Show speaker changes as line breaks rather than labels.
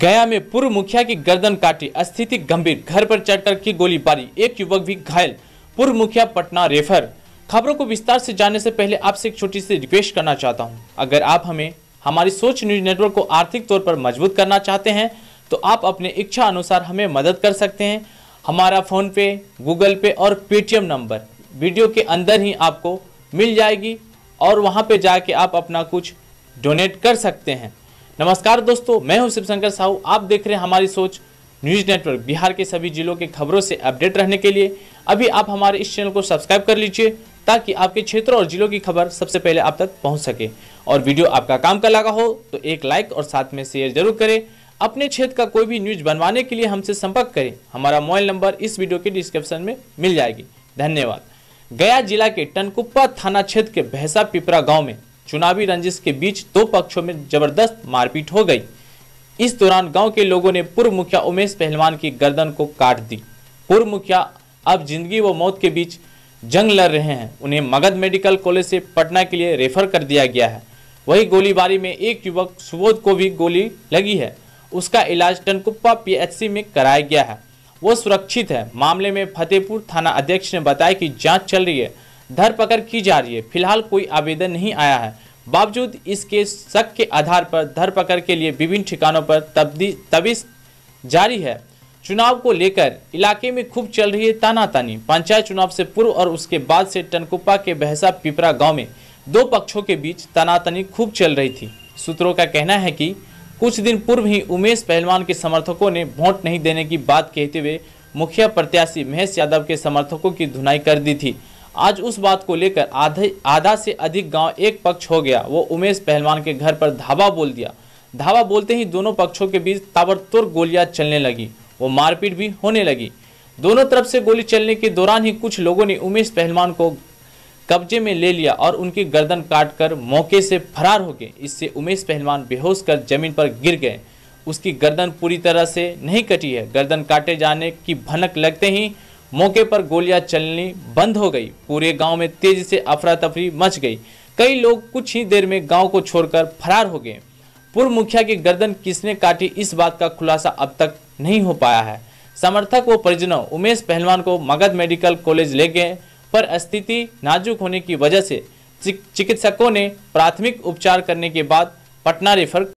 गया में पूर्व मुखिया की गर्दन काटी स्थिति गंभीर घर पर चढ़कर की गोलीबारी एक युवक भी घायल पूर्व मुखिया पटना रेफर खबरों को विस्तार से जानने से पहले आपसे एक छोटी सी रिक्वेस्ट करना चाहता हूं अगर आप हमें हमारी सोच न्यूज नेटवर्क को आर्थिक तौर पर मजबूत करना चाहते हैं तो आप अपने इच्छा अनुसार हमें मदद कर सकते हैं हमारा फ़ोन पे गूगल पे और पेटीएम नंबर वीडियो के अंदर ही आपको मिल जाएगी और वहाँ पर जाके आप अपना कुछ डोनेट कर सकते हैं नमस्कार दोस्तों मैं हूं शिवशंकर साहू आप देख रहे हैं हमारी सोच न्यूज नेटवर्क बिहार के सभी जिलों के खबरों से अपडेट रहने के लिए अभी आप हमारे इस चैनल को सब्सक्राइब कर लीजिए ताकि आपके क्षेत्र और जिलों की खबर सबसे पहले आप तक पहुंच सके और वीडियो आपका काम का लगा हो तो एक लाइक और साथ में शेयर जरूर करें अपने क्षेत्र का कोई भी न्यूज बनवाने के लिए हमसे संपर्क करें हमारा मोबाइल नंबर इस वीडियो के डिस्क्रिप्शन में मिल जाएगी धन्यवाद गया जिला के टनकुप्पा थाना क्षेत्र के भैंसा पिपरा गाँव में चुनावी रंजिश के बीच दो पक्षों में जबरदस्त मारपीट हो गई इस दौरान गांव के लोगों ने पूर्व मुखिया उमेश पहलवान की गर्दन को काट दी पूर्व मुखिया अब जिंदगी व मौत के बीच जंग लड़ रहे हैं उन्हें मगध मेडिकल कॉलेज से पटना के लिए रेफर कर दिया गया है वही गोलीबारी में एक युवक सुबोध को भी गोली लगी है उसका इलाज टनकुप्पा पी में कराया गया है वो सुरक्षित है मामले में फतेहपुर थाना अध्यक्ष ने बताया कि जांच चल रही है धरपकड़ की जा रही है फिलहाल कोई आवेदन नहीं आया है बावजूद इसके शक के आधार पर धरपकड़ के लिए विभिन्न ठिकानों पर तब्दी तबिश जारी है चुनाव को लेकर इलाके में खूब चल रही है तानातानी पंचायत चुनाव से पूर्व और उसके बाद से टनकुप्पा के बहसा पिपरा गांव में दो पक्षों के बीच तनातनी खूब चल रही थी सूत्रों का कहना है कि कुछ दिन पूर्व ही उमेश पहलवान के समर्थकों ने वोट नहीं देने की बात कहते हुए मुखिया प्रत्याशी महेश यादव के समर्थकों की धुनाई कर दी थी आज उस बात को लेकर आधे आधा से अधिक गांव एक पक्ष हो गया वो उमेश पहलवान के घर पर धावा बोल दिया धावा बोलते ही दोनों पक्षों के बीच ताबड़तोड़ गोलियां चलने लगी वो मारपीट भी होने लगी दोनों तरफ से गोली चलने के दौरान ही कुछ लोगों ने उमेश पहलवान को कब्जे में ले लिया और उनकी गर्दन काट कर मौके से फरार हो गए इससे उमेश पहलवान बेहोश कर जमीन पर गिर गए उसकी गर्दन पूरी तरह से नहीं कटी है गर्दन काटे जाने की भनक लगते ही मौके पर गोलियां चलनी बंद हो गई पूरे गांव में तेजी से अफरा तफरी मच गई कई लोग कुछ ही देर में गांव को छोड़कर फरार हो गए पूर्व मुखिया की गर्दन किसने काटी इस बात का खुलासा अब तक नहीं हो पाया है समर्थक व परिजनों उमेश पहलवान को मगध मेडिकल कॉलेज ले गए पर स्थिति नाजुक होने की वजह से चिकित्सकों ने प्राथमिक उपचार करने के बाद पटना रेफर